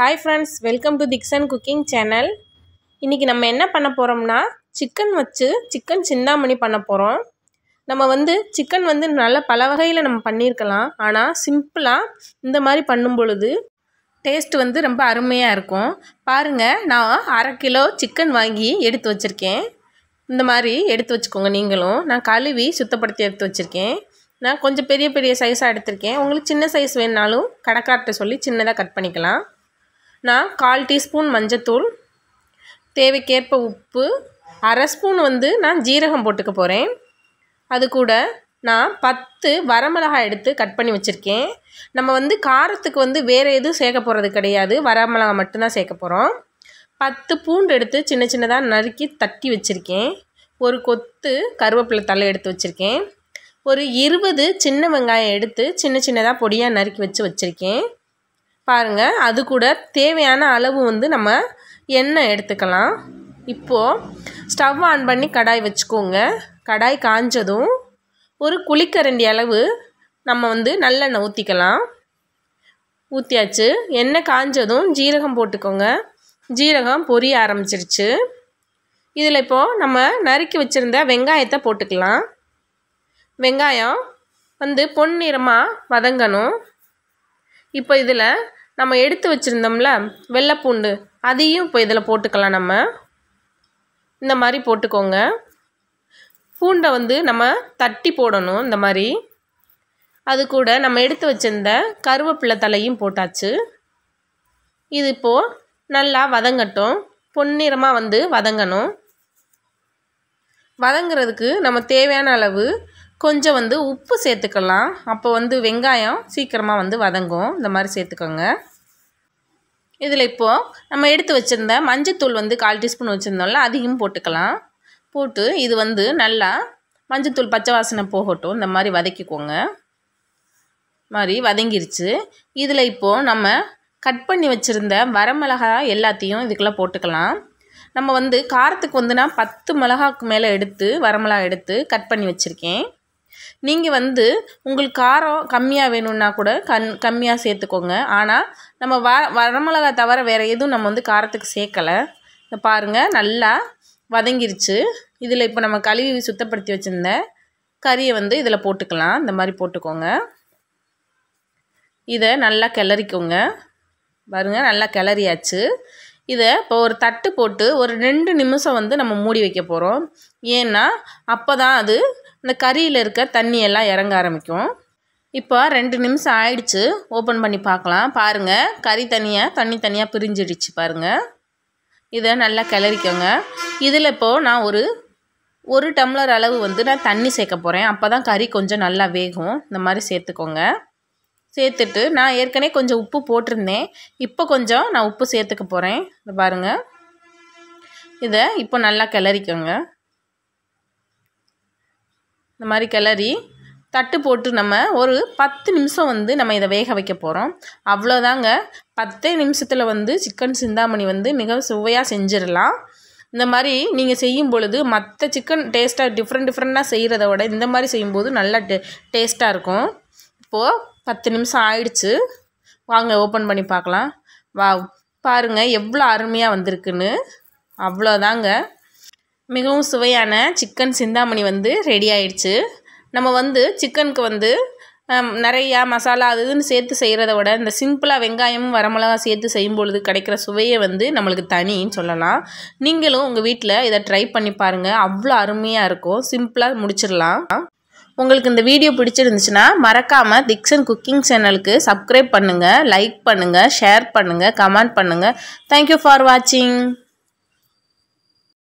hi friends welcome to Thikshan cooking channel இன்றைக்கி நம்ம என்ன பண்ண போகிறோம்னா சிக்கன் வச்சு சிக்கன் சிந்தாமணி பண்ண போகிறோம் நம்ம வந்து சிக்கன் வந்து நல்ல பல வகையில் நம்ம பண்ணியிருக்கலாம் ஆனால் சிம்பிளாக இந்த மாதிரி பண்ணும் பொழுது டேஸ்ட் வந்து ரொம்ப அருமையாக இருக்கும் பாருங்கள் நான் அரை கிலோ சிக்கன் வாங்கி எடுத்து வச்சுருக்கேன் இந்த மாதிரி எடுத்து வச்சுக்கோங்க நீங்களும் நான் கழுவி சுத்தப்படுத்தி எடுத்து வச்சுருக்கேன் நான் கொஞ்சம் பெரிய பெரிய சைஸாக எடுத்திருக்கேன் உங்களுக்கு சின்ன சைஸ் வேணுனாலும் கடைக்கார்ட்ட சொல்லி சின்னதாக கட் பண்ணிக்கலாம் நான் கால் டீஸ்பூன் மஞ்சத்தூள் தேவைக்கேற்ப உப்பு அரை ஸ்பூன் வந்து நான் ஜீரகம் போட்டுக்க போகிறேன் அது கூட நான் பத்து வரமிளகாய் எடுத்து கட் பண்ணி வச்சுருக்கேன் நம்ம வந்து காரத்துக்கு வந்து வேறு எதுவும் சேர்க்க போகிறது கிடையாது வரமிளகாய் மட்டும்தான் சேர்க்க போகிறோம் பத்து பூண்டு எடுத்து சின்ன சின்னதாக நறுக்கி தட்டி வச்சுருக்கேன் ஒரு கொத்து கருவேப்பிலை தலை எடுத்து வச்சுருக்கேன் ஒரு இருபது சின்ன வெங்காயம் எடுத்து சின்ன சின்னதாக பொடியாக நறுக்கி வச்சு வச்சுருக்கேன் பாருங்கள் அது கூட தேவையான அளவு வந்து நம்ம எண்ணெய் எடுத்துக்கலாம் இப்போது ஸ்டவ் ஆன் பண்ணி கடாய் வச்சுக்கோங்க கடாய் காஞ்சதும் ஒரு குளிக்கரண்டி அளவு நம்ம வந்து நல்லெண்ணெய் ஊற்றிக்கலாம் ஊற்றியாச்சு எண்ணெய் காஞ்சதும் ஜீரகம் போட்டுக்கோங்க ஜீரகம் பொரிய ஆரம்பிச்சிருச்சு இதில் இப்போது நம்ம நறுக்கி வச்சுருந்த வெங்காயத்தை போட்டுக்கலாம் வெங்காயம் வந்து பொன்னிறமாக வதங்கணும் இப்போ இதில் நம்ம எடுத்து வச்சுருந்தோம்ல வெள்ளைப்பூண்டு அதையும் இப்போ இதில் போட்டுக்கலாம் நம்ம இந்த மாதிரி போட்டுக்கோங்க பூண்டை வந்து நம்ம தட்டி போடணும் இந்த மாதிரி அது கூட நம்ம எடுத்து வச்சுருந்த கருவேப்பிலை தலையும் போட்டாச்சு இது இப்போது நல்லா வதங்கட்டும் பொன்னிறமாக வந்து வதங்கணும் வதங்கிறதுக்கு நம்ம தேவையான அளவு கொஞ்சம் வந்து உப்பு சேர்த்துக்கலாம் அப்போ வந்து வெங்காயம் சீக்கிரமாக வந்து வதங்கும் இந்த மாதிரி சேர்த்துக்கோங்க இதில் இப்போது நம்ம எடுத்து வச்சுருந்த மஞ்சத்தூள் வந்து கால் டீஸ்பூன் வச்சுருந்தோம்ல அதிகம் போட்டுக்கலாம் போட்டு இது வந்து நல்லா மஞ்சத்தூள் பச்சை வாசனை போகட்டும் இந்த மாதிரி வதக்கிக்கோங்க மாதிரி வதங்கிருச்சு இதில் இப்போது நம்ம கட் பண்ணி வச்சுருந்த வரமிளகாய் எல்லாத்தையும் இதுக்குள்ளே போட்டுக்கலாம் நம்ம வந்து காரத்துக்கு வந்துன்னா பத்து மிளகாக்கு மேலே எடுத்து வரமிளகா எடுத்து கட் பண்ணி வச்சுருக்கேன் நீங்கள் வந்து உங்களுக்கு காரம் கம்மியாக வேணும்னா கூட கண் கம்மியாக சேர்த்துக்கோங்க ஆனால் நம்ம வ வரமிளகா தவிர வேறு எதுவும் நம்ம வந்து காரத்துக்கு சேர்க்கலை இந்த பாருங்கள் நல்லா வதங்கிருச்சு இதில் இப்போ நம்ம கழுவி சுத்தப்படுத்தி வச்சுருந்த கறியை வந்து இதில் போட்டுக்கலாம் இந்த மாதிரி போட்டுக்கோங்க இதை நல்லா கிளறிக்கோங்க பாருங்கள் நல்லா கிளறியாச்சு இதை இப்போ ஒரு தட்டு போட்டு ஒரு ரெண்டு நிமிஷம் வந்து நம்ம மூடி வைக்க போகிறோம் ஏன்னா அப்போ தான் அது இந்த கறியில் இருக்க தண்ணியெல்லாம் இறங்க ஆரம்பிக்கும் இப்போ ரெண்டு நிமிஷம் ஆயிடுச்சு ஓப்பன் பண்ணி பார்க்கலாம் பாருங்கள் கறி தனியாக தண்ணி தனியாக பிரிஞ்சிடுச்சு பாருங்கள் இதை நல்லா கிளறிக்கோங்க இதில் இப்போது நான் ஒரு ஒரு டம்ளர் அளவு வந்து நான் தண்ணி சேர்க்க போகிறேன் அப்போ தான் கறி கொஞ்சம் நல்லா வேகும் இந்த மாதிரி சேர்த்துக்கோங்க சேர்த்துட்டு நான் ஏற்கனவே கொஞ்சம் உப்பு போட்டிருந்தேன் இப்போ கொஞ்சம் நான் உப்பு சேர்த்துக்க போகிறேன் பாருங்கள் இதை இப்போ நல்லா கிளறிக்கோங்க இந்த மாதிரி கிளறி தட்டு போட்டு நம்ம ஒரு பத்து நிமிஷம் வந்து நம்ம இதை வேக வைக்க போகிறோம் அவ்வளோதாங்க பத்தே நிமிஷத்தில் வந்து சிக்கன் சிந்தாமணி வந்து மிக சுவையாக செஞ்சிடலாம் இந்த மாதிரி நீங்கள் செய்யும் பொழுது மற்ற சிக்கன் டேஸ்ட்டாக டிஃப்ரெண்ட் டிஃப்ரெண்ட்டாக செய்கிறத விட இந்த மாதிரி செய்யும்போது நல்லா டே டேஸ்ட்டாக இருக்கும் இப்போது பத்து நிமிஷம் ஆயிடுச்சு வாங்க ஓப்பன் பண்ணி பார்க்கலாம் வா பாருங்கள் எவ்வளோ அருமையாக வந்திருக்குன்னு அவ்வளோதாங்க மிகவும் சுவையான சிக்கன் சிந்தாமணி வந்து ரெடி ஆயிடுச்சு நம்ம வந்து சிக்கனுக்கு வந்து நிறையா மசாலா அது இதுன்னு சேர்த்து செய்கிறத விட இந்த சிம்பிளாக வெங்காயமும் வரமிளகா சேர்த்து செய்யும் பொழுது கிடைக்கிற சுவையை வந்து நம்மளுக்கு தனின்னு சொல்லலாம் நீங்களும் உங்கள் வீட்டில் இதை ட்ரை பண்ணி பாருங்கள் அவ்வளோ அருமையாக இருக்கும் சிம்பிளாக முடிச்சிடலாம் உங்களுக்கு இந்த வீடியோ பிடிச்சிருந்துச்சுன்னா மறக்காமல் திக்ஸன் குக்கிங் சேனலுக்கு சப்ஸ்கிரைப் பண்ணுங்கள் லைக் பண்ணுங்கள் ஷேர் பண்ணுங்கள் கமெண்ட் பண்ணுங்கள் தேங்க்யூ ஃபார் வாட்சிங்